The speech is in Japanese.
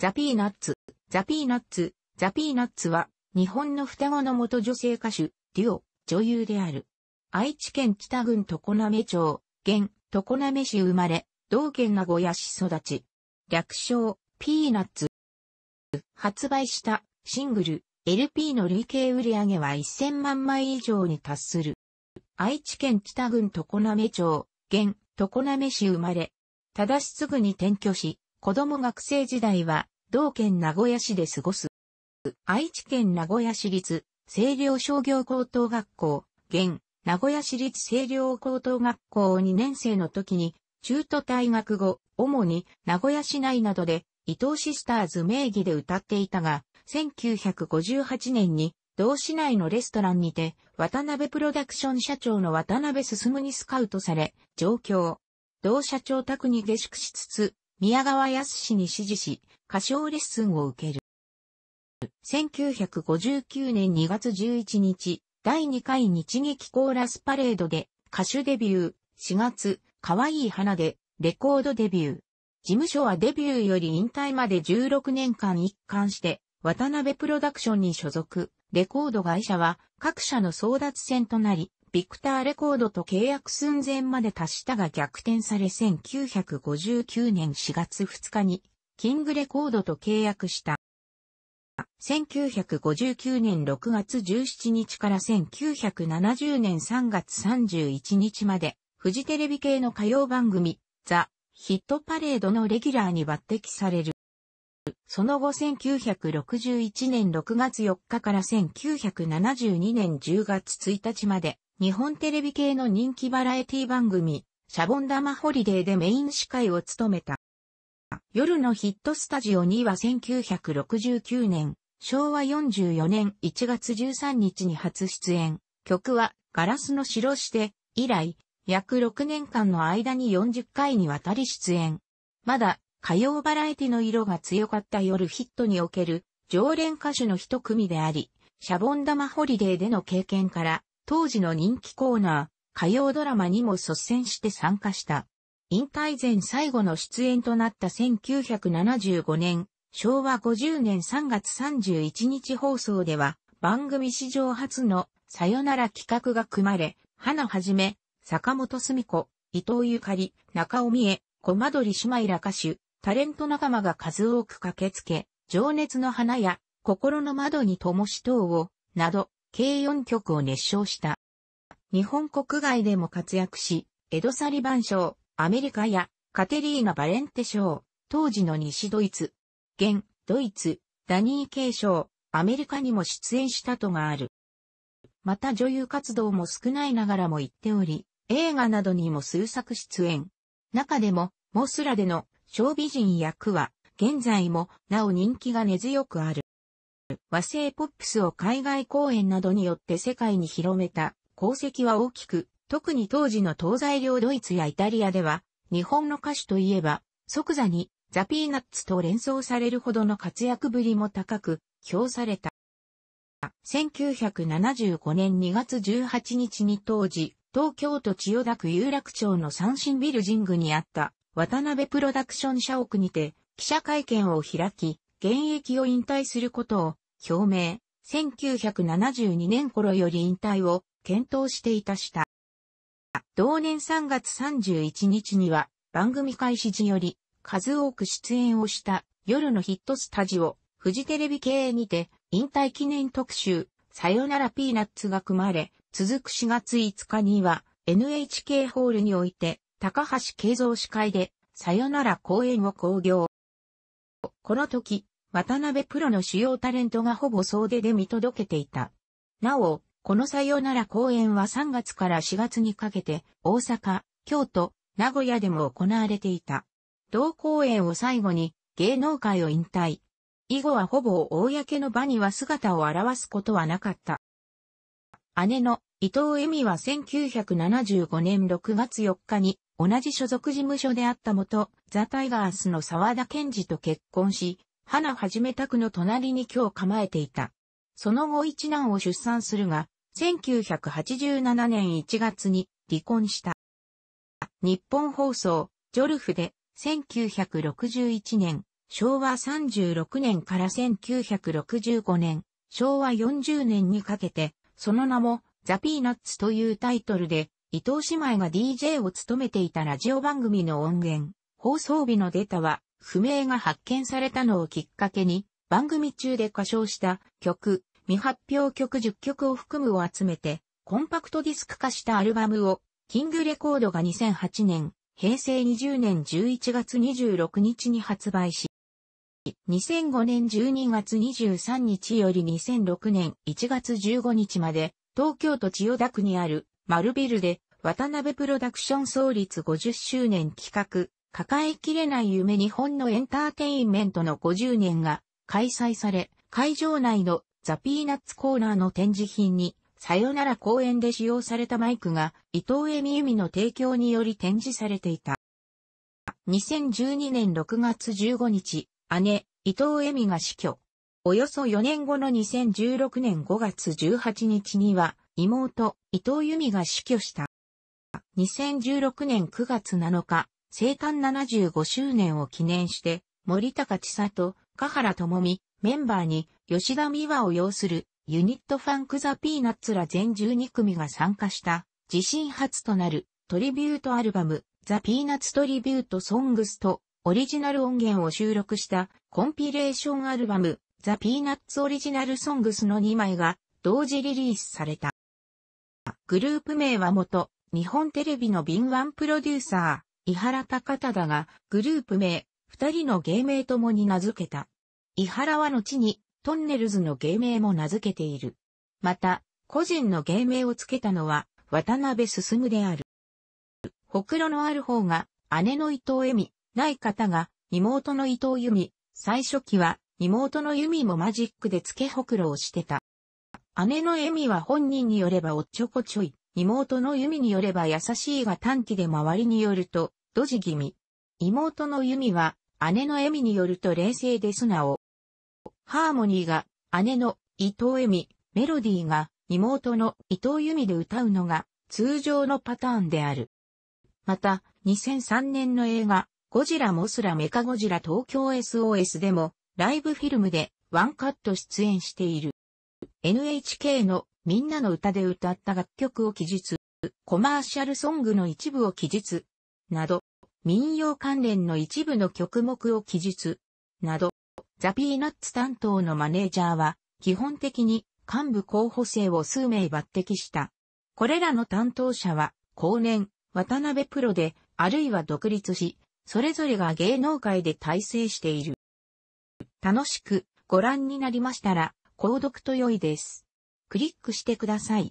ザ・ピーナッツ、ザ・ピーナッツ、ザ・ピーナッツは、日本の双子の元女性歌手、デュオ、女優である。愛知県北郡常滑町、現、常滑市生まれ、同県名古屋市育ち。略称、ピーナッツ。発売したシングル、LP の累計売上は1000万枚以上に達する。愛知県北郡常滑町、現、常滑市生まれ。ただしすぐに転居し、子供学生時代は同県名古屋市で過ごす。愛知県名古屋市立、清涼商業高等学校、現、名古屋市立清涼高等学校2年生の時に、中途退学後、主に名古屋市内などで、伊藤シスターズ名義で歌っていたが、1958年に同市内のレストランにて、渡辺プロダクション社長の渡辺進にスカウトされ、上京。同社長宅に下宿しつつ、宮川康に指示し、歌唱レッスンを受ける。1959年2月11日、第2回日劇コーラスパレードで歌手デビュー、4月、可愛い花でレコードデビュー。事務所はデビューより引退まで16年間一貫して、渡辺プロダクションに所属。レコード会社は各社の争奪戦となり、ビクターレコードと契約寸前まで達したが逆転され1959年4月2日に、キングレコードと契約した。1959年6月17日から1970年3月31日まで、フジテレビ系の歌謡番組、ザ・ヒットパレードのレギュラーに抜擢される。その後1961年6月4日から1972年10月1日まで、日本テレビ系の人気バラエティ番組、シャボン玉ホリデーでメイン司会を務めた。夜のヒットスタジオには1969年、昭和44年1月13日に初出演。曲はガラスの城して、以来、約6年間の間に40回にわたり出演。まだ、歌謡バラエティの色が強かった夜ヒットにおける常連歌手の一組であり、シャボン玉ホリデーでの経験から、当時の人気コーナー、火曜ドラマにも率先して参加した。引退前最後の出演となった1975年、昭和50年3月31日放送では、番組史上初のさよなら企画が組まれ、花はじめ、坂本澄子、伊藤ゆかり、中尾美恵、小間取姉妹ら歌手、タレント仲間が数多く駆けつけ、情熱の花や、心の窓に灯し等を、など、計4曲を熱唱した。日本国外でも活躍し、エド・サリバン賞、アメリカやカテリーナ・バレンテ賞、当時の西ドイツ、現、ドイツ、ダニー・ケイ賞、アメリカにも出演したとがある。また女優活動も少ないながらも言っており、映画などにも数作出演。中でも、モスラでの小美人役は、現在もなお人気が根強くある。和製ポップスを海外公演などによって世界に広めた功績は大きく、特に当時の東西領ドイツやイタリアでは、日本の歌手といえば、即座にザ・ピーナッツと連想されるほどの活躍ぶりも高く、評された。1975年2月18日に当時、東京都千代田区有楽町の三振ビルジングにあった渡辺プロダクション社屋にて記者会見を開き、現役を引退することを表明、1972年頃より引退を検討していたした。同年3月31日には番組開始時より数多く出演をした夜のヒットスタジオ、フジテレビ系にて引退記念特集、さよならピーナッツが組まれ、続く4月5日には NHK ホールにおいて高橋慶三司会でさよなら公演を興行。この時、渡辺プロの主要タレントがほぼ総出で見届けていた。なお、このさよなら公演は3月から4月にかけて、大阪、京都、名古屋でも行われていた。同公演を最後に、芸能界を引退。以後はほぼ公の場には姿を現すことはなかった。姉の伊藤恵美は1975年6月4日に同じ所属事務所であった元ザ・タイガースの沢田健二と結婚し、花はじめ宅の隣に今日構えていた。その後一男を出産するが、1987年1月に離婚した。日本放送、ジョルフで、1961年、昭和36年から1965年、昭和40年にかけて、その名も、ザ・ピーナッツというタイトルで、伊藤姉妹が DJ を務めていたラジオ番組の音源、放送日のデータは、不明が発見されたのをきっかけに、番組中で歌唱した曲、未発表曲10曲を含むを集めて、コンパクトディスク化したアルバムを、キングレコードが2008年、平成20年11月26日に発売し、2005年12月23日より2006年1月15日まで、東京都千代田区にある、丸ビルで、渡辺プロダクション創立50周年企画、抱えきれない夢日本のエンターテインメントの50年が開催され、会場内のザ・ピーナッツコーナーの展示品に、さよなら公演で使用されたマイクが、伊藤恵美由美の提供により展示されていた。2012年6月15日、姉、伊藤恵美が死去。およそ4年後の2016年5月18日には、妹、伊藤由美が死去した。2016年9月7日、生誕75周年を記念して、森高千里、香原智美、メンバーに吉田美和を要するユニットファンクザ・ピーナッツら全12組が参加した自身初となるトリビュートアルバムザ・ピーナッツ・トリビュート・ソングスとオリジナル音源を収録したコンピレーションアルバムザ・ピーナッツ・オリジナル・ソングスの2枚が同時リリースされた。グループ名は元日本テレビの敏腕プロデューサー、伊原高忠がグループ名、二人の芸名ともに名付けた。伊原は後にトンネルズの芸名も名付けている。また、個人の芸名を付けたのは渡辺進である。ほくろのある方が姉の伊藤恵美、ない方が妹の伊藤由美、最初期は妹の由美もマジックで付けほくろをしてた。姉の恵美は本人によればおっちょこちょい、妹の由美によれば優しいが短期で周りによると、ドジ気味。妹のユミは、姉のエミによると冷静で素直。ハーモニーが、姉の伊藤エミ、メロディーが、妹の伊藤ユミで歌うのが、通常のパターンである。また、2003年の映画、ゴジラモスラメカゴジラ東京 SOS でも、ライブフィルムでワンカット出演している。NHK のみんなの歌で歌った楽曲を記述、コマーシャルソングの一部を記述、など、民謡関連の一部の曲目を記述、など、ザ・ピーナッツ担当のマネージャーは、基本的に幹部候補生を数名抜擢した。これらの担当者は、後年、渡辺プロで、あるいは独立し、それぞれが芸能界で体制している。楽しくご覧になりましたら、購読と良いです。クリックしてください。